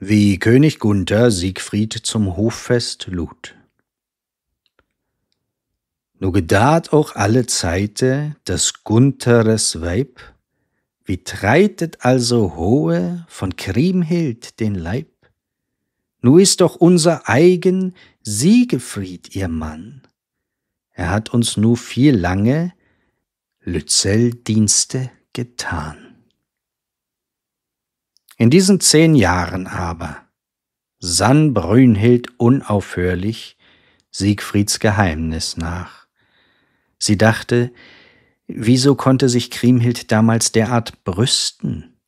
Wie König Gunther Siegfried zum Hoffest lud. Nu gedaht auch alle Zeite des Gunthares Weib, wie treitet also hohe von Kriemhild den Leib? Nu ist doch unser eigen Siegfried ihr Mann. Er hat uns nu viel lange Lützell Dienste getan. In diesen zehn Jahren aber sann Brünnhild unaufhörlich Siegfrieds Geheimnis nach. Sie dachte, wieso konnte sich Kriemhild damals derart brüsten?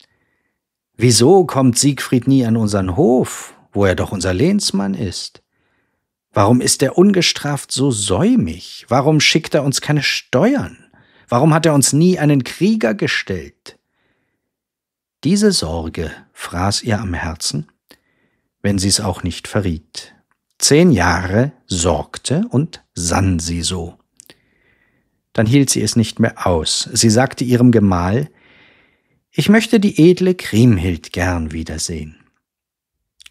Wieso kommt Siegfried nie an unseren Hof, wo er doch unser Lehnsmann ist? Warum ist er ungestraft so säumig? Warum schickt er uns keine Steuern? Warum hat er uns nie einen Krieger gestellt? Diese Sorge fraß ihr am Herzen, wenn sie's auch nicht verriet. Zehn Jahre sorgte und sann sie so. Dann hielt sie es nicht mehr aus. Sie sagte ihrem Gemahl, ich möchte die edle Kriemhild gern wiedersehen.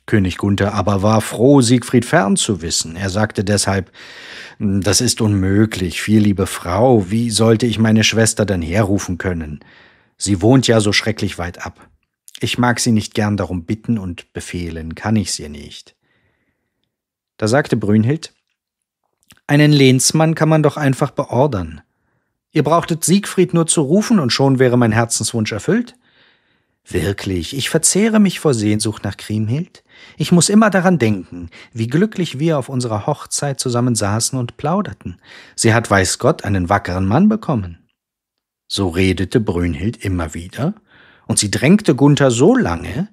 König Gunther aber war froh, Siegfried fern zu wissen. Er sagte deshalb, das ist unmöglich, viel liebe Frau, wie sollte ich meine Schwester denn herrufen können? Sie wohnt ja so schrecklich weit ab. Ich mag sie nicht gern darum bitten und befehlen kann ich's ihr nicht. Da sagte Brünhild, einen Lehnsmann kann man doch einfach beordern. Ihr brauchtet Siegfried nur zu rufen und schon wäre mein Herzenswunsch erfüllt. Wirklich, ich verzehre mich vor Sehnsucht nach Kriemhild. Ich muss immer daran denken, wie glücklich wir auf unserer Hochzeit zusammen saßen und plauderten. Sie hat, weiß Gott, einen wackeren Mann bekommen. So redete Brünhild immer wieder, und sie drängte Gunther so lange,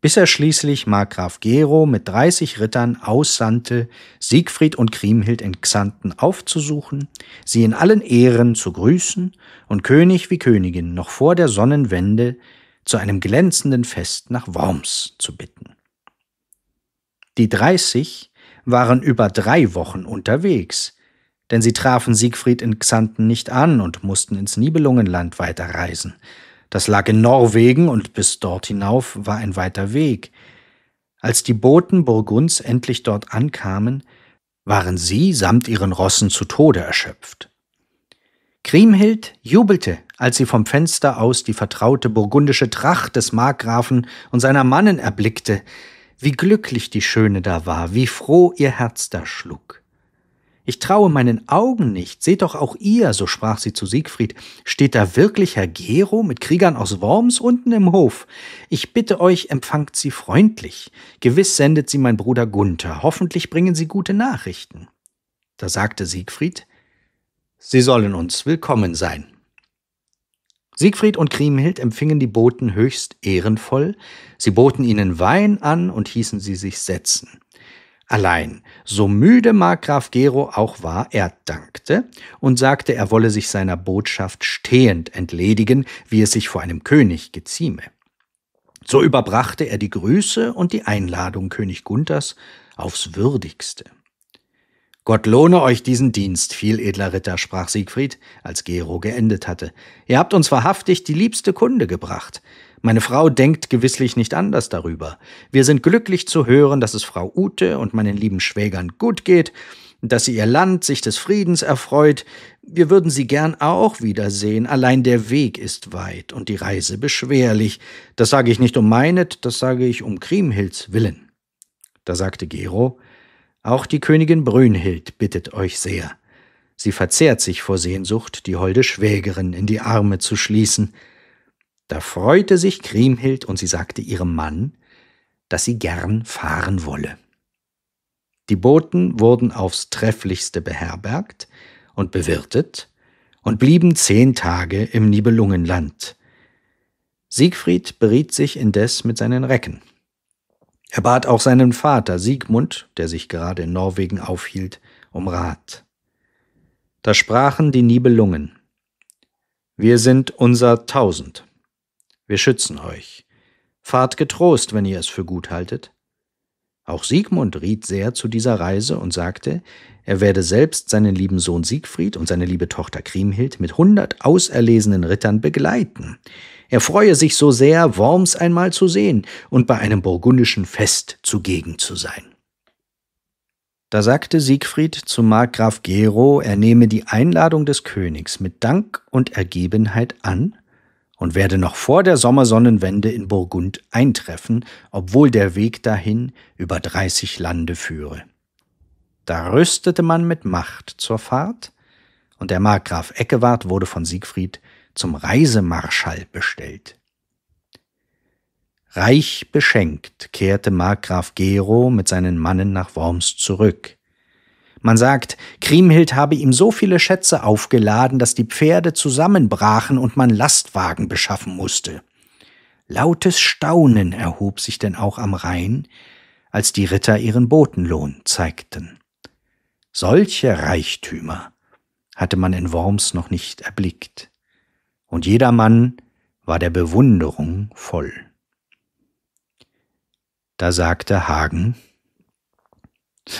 bis er schließlich Markgraf Gero mit 30 Rittern aussandte, Siegfried und Kriemhild in Xanten aufzusuchen, sie in allen Ehren zu grüßen und König wie Königin noch vor der Sonnenwende zu einem glänzenden Fest nach Worms zu bitten. Die 30 waren über drei Wochen unterwegs, denn sie trafen Siegfried in Xanten nicht an und mussten ins Nibelungenland weiterreisen. Das lag in Norwegen und bis dort hinauf war ein weiter Weg. Als die Boten Burgunds endlich dort ankamen, waren sie samt ihren Rossen zu Tode erschöpft. Kriemhild jubelte, als sie vom Fenster aus die vertraute burgundische Tracht des Markgrafen und seiner Mannen erblickte, wie glücklich die Schöne da war, wie froh ihr Herz da schlug. Ich traue meinen Augen nicht. Seht doch auch ihr, so sprach sie zu Siegfried, steht da wirklich Herr Gero mit Kriegern aus Worms unten im Hof? Ich bitte euch, empfangt sie freundlich. Gewiss sendet sie mein Bruder Gunther. Hoffentlich bringen sie gute Nachrichten. Da sagte Siegfried, Sie sollen uns willkommen sein. Siegfried und Kriemhild empfingen die Boten höchst ehrenvoll, sie boten ihnen Wein an und hießen sie sich setzen. Allein, so müde mag Graf Gero auch war, er dankte und sagte, er wolle sich seiner Botschaft stehend entledigen, wie es sich vor einem König gezieme. So überbrachte er die Grüße und die Einladung König Gunthers aufs würdigste. Gott lohne euch diesen Dienst, viel edler Ritter, sprach Siegfried, als Gero geendet hatte. Ihr habt uns wahrhaftig die liebste Kunde gebracht. Meine Frau denkt gewisslich nicht anders darüber. Wir sind glücklich zu hören, dass es Frau Ute und meinen lieben Schwägern gut geht, dass sie ihr Land sich des Friedens erfreut. Wir würden sie gern auch wiedersehen, allein der Weg ist weit und die Reise beschwerlich. Das sage ich nicht um meinet, das sage ich um Kriemhilds willen. Da sagte Gero, auch die Königin Brünhild bittet euch sehr. Sie verzehrt sich vor Sehnsucht, die holde Schwägerin in die Arme zu schließen. Da freute sich Kriemhild und sie sagte ihrem Mann, dass sie gern fahren wolle. Die Boten wurden aufs trefflichste beherbergt und bewirtet und blieben zehn Tage im Nibelungenland. Siegfried beriet sich indes mit seinen Recken. Er bat auch seinen Vater Siegmund, der sich gerade in Norwegen aufhielt, um Rat. Da sprachen die Nibelungen. Wir sind unser Tausend wir schützen euch. Fahrt getrost, wenn ihr es für gut haltet. Auch Siegmund riet sehr zu dieser Reise und sagte, er werde selbst seinen lieben Sohn Siegfried und seine liebe Tochter Kriemhild mit hundert auserlesenen Rittern begleiten. Er freue sich so sehr, Worms einmal zu sehen und bei einem burgundischen Fest zugegen zu sein. Da sagte Siegfried zu Markgraf Gero, er nehme die Einladung des Königs mit Dank und Ergebenheit an und werde noch vor der Sommersonnenwende in Burgund eintreffen, obwohl der Weg dahin über dreißig Lande führe. Da rüstete man mit Macht zur Fahrt, und der Markgraf Eckewart wurde von Siegfried zum Reisemarschall bestellt. Reich beschenkt kehrte Markgraf Gero mit seinen Mannen nach Worms zurück. Man sagt, Kriemhild habe ihm so viele Schätze aufgeladen, dass die Pferde zusammenbrachen und man Lastwagen beschaffen musste. Lautes Staunen erhob sich denn auch am Rhein, als die Ritter ihren Botenlohn zeigten. Solche Reichtümer hatte man in Worms noch nicht erblickt, und jedermann war der Bewunderung voll. Da sagte Hagen,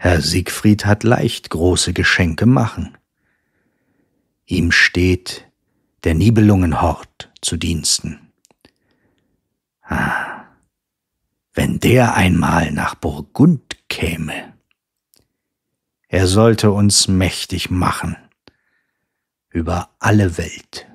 Herr Siegfried hat leicht große Geschenke machen. Ihm steht der Nibelungenhort zu Diensten. Ah, wenn der einmal nach Burgund käme. Er sollte uns mächtig machen über alle Welt.